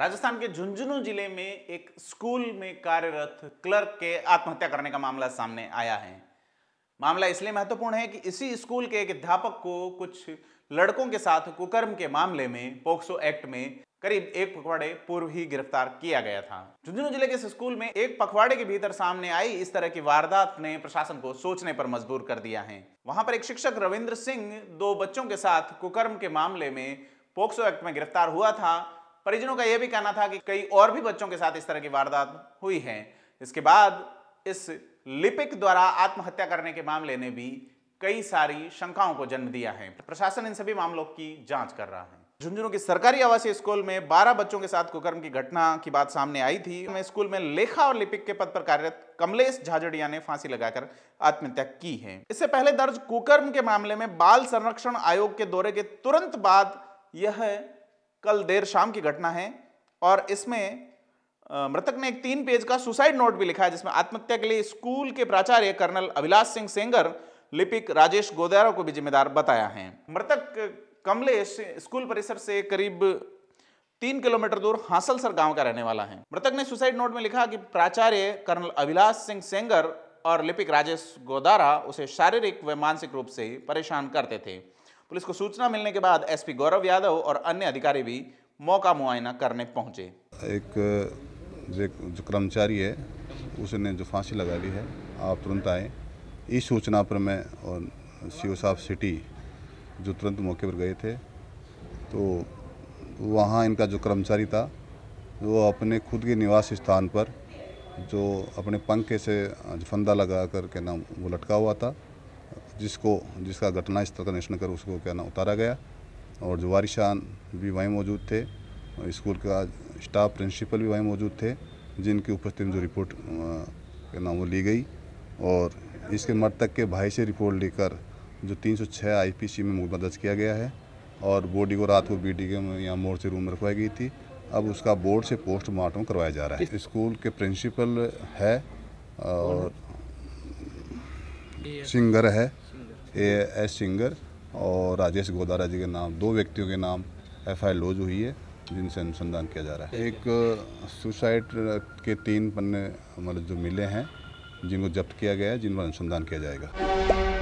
राजस्थान के झुंझुनू जिले में एक स्कूल में कार्यरत क्लर्क के आत्महत्या करने का मामला सामने आया है मामला इसलिए महत्वपूर्ण है कि इसी स्कूल के एक अध्यापक को कुछ लड़कों के साथ कुकर्म के मामले में पोक्सो एक्ट में करीब एक पखवाड़े पूर्व ही गिरफ्तार किया गया था झुंझुनू जिले के इस स्कूल में एक पखवाड़े के भीतर सामने आई इस तरह की वारदात ने प्रशासन को सोचने पर मजबूर कर दिया है वहां पर एक शिक्षक रविंद्र सिंह दो बच्चों के साथ कुकर्म के मामले में पोक्सो एक्ट में गिरफ्तार हुआ था परिजनों का यह भी कहना था कि कई और भी बच्चों के साथ इस तरह की वारदात हुई है इसके बाद इस लिपिक द्वारा आत्महत्या करने के मामले ने भी कई सारी शंकाओं को जन्म दिया है प्रशासन इन सभी मामलों की जांच कर रहा है झुंझुनू के सरकारी आवासीय स्कूल में 12 बच्चों के साथ कुकर्म की घटना की बात सामने आई थी में स्कूल में लेखा और लिपिक के पद पर कार्यरत कमलेश झाजड़िया ने फांसी लगाकर आत्महत्या की है इससे पहले दर्ज कुकर्म के मामले में बाल संरक्षण आयोग के दौरे के तुरंत बाद यह कल देर शाम की घटना है और इसमें मृतक ने एक तीन पेज का सुसाइड नोट भी लिखा है जिसमें आत्महत्या के लिए स्कूल के प्राचार्य कर्नल अभिलाष सिंह सेंगर लिपिक राजेश गोदारा को भी जिम्मेदार बताया है मृतक कमलेश स्कूल परिसर से करीब तीन किलोमीटर दूर हासलसर गांव का रहने वाला है मृतक ने सुसाइड नोट में लिखा कि प्राचार्य कर्नल अभिलाष सिंह सेंगर और लिपिक राजेश गोदारा उसे शारीरिक व मानसिक रूप से परेशान करते थे पुलिस को सूचना मिलने के बाद एसपी गौरव यादव और अन्य अधिकारी भी मौका मुआयना करने पहुंचे एक जो कर्मचारी है उसने जो फांसी लगा ली है आप तुरंत आए इस सूचना पर मैं और सी साहब सिटी जो तुरंत मौके पर गए थे तो वहाँ इनका जो कर्मचारी था वो अपने खुद के निवास स्थान पर जो अपने पंखे से फंदा लगा कर के नाम वो लटका हुआ था जिसको जिसका घटना स्थल का निरीक्षण कर उसको क्या ना उतारा गया और जो वारिशान भी वहीं मौजूद थे स्कूल का स्टाफ प्रिंसिपल भी वहीं मौजूद थे जिनकी उपस्थिति में जो रिपोर्ट के नाम वो ली गई और इसके मृतक के भाई से रिपोर्ट लेकर जो 306 आईपीसी में मुकदमा दर्ज किया गया है और बॉडी को रात को डी के में यहाँ से रूम में रखवाई गई थी अब उसका बोर्ड से पोस्टमार्टम करवाया जा रहा है स्कूल के प्रिंसिपल है और सिंगर है ए एस सिंगर और राजेश गोदारा जी के नाम दो व्यक्तियों के नाम एफ आई लॉज हुई है जिनसे अनुसंधान किया जा रहा है एक सुसाइड के तीन पन्ने मतलब जो मिले हैं जिनको जब्त किया गया है जिन पर अनुसंधान किया जाएगा